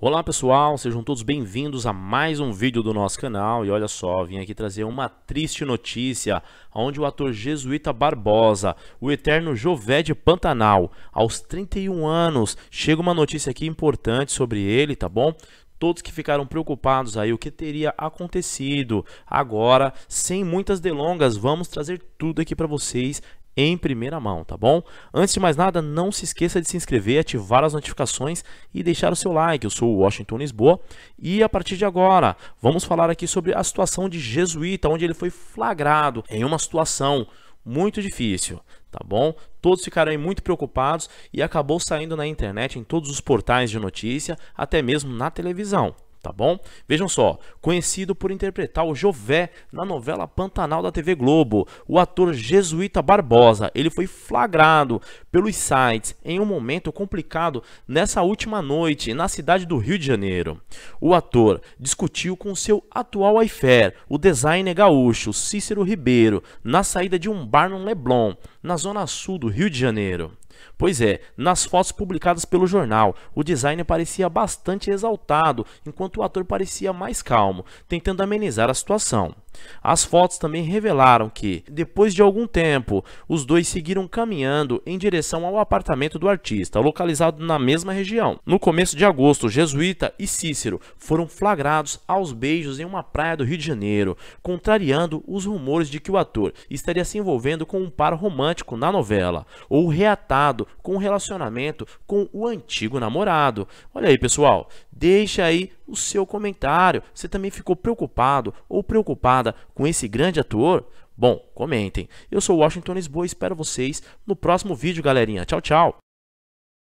Olá pessoal, sejam todos bem-vindos a mais um vídeo do nosso canal e olha só, vim aqui trazer uma triste notícia onde o ator jesuíta Barbosa, o eterno Jové de Pantanal, aos 31 anos, chega uma notícia aqui importante sobre ele, tá bom? todos que ficaram preocupados aí o que teria acontecido. Agora, sem muitas delongas, vamos trazer tudo aqui para vocês em primeira mão, tá bom? Antes de mais nada, não se esqueça de se inscrever, ativar as notificações e deixar o seu like. Eu sou o Washington Lisboa e a partir de agora vamos falar aqui sobre a situação de Jesuíta, onde ele foi flagrado em uma situação muito difícil, tá bom? Todos ficaram aí muito preocupados e acabou saindo na internet, em todos os portais de notícia, até mesmo na televisão tá bom? Vejam só, conhecido por interpretar o Jové na novela Pantanal da TV Globo, o ator Jesuíta Barbosa, ele foi flagrado pelos sites em um momento complicado nessa última noite na cidade do Rio de Janeiro. O ator discutiu com seu atual iFair, o designer gaúcho Cícero Ribeiro, na saída de um bar no Leblon, na zona sul do Rio de Janeiro. Pois é, nas fotos publicadas pelo jornal, o designer parecia bastante exaltado, enquanto o ator parecia mais calmo, tentando amenizar a situação. As fotos também revelaram que, depois de algum tempo, os dois seguiram caminhando em direção ao apartamento do artista, localizado na mesma região. No começo de agosto, Jesuíta e Cícero foram flagrados aos beijos em uma praia do Rio de Janeiro, contrariando os rumores de que o ator estaria se envolvendo com um par romântico na novela, ou reatado com um relacionamento com o antigo namorado. Olha aí, pessoal, deixa aí o seu comentário. Você também ficou preocupado ou preocupada com esse grande ator? Bom, comentem. Eu sou Washington Lisboa e espero vocês no próximo vídeo, galerinha. Tchau, tchau!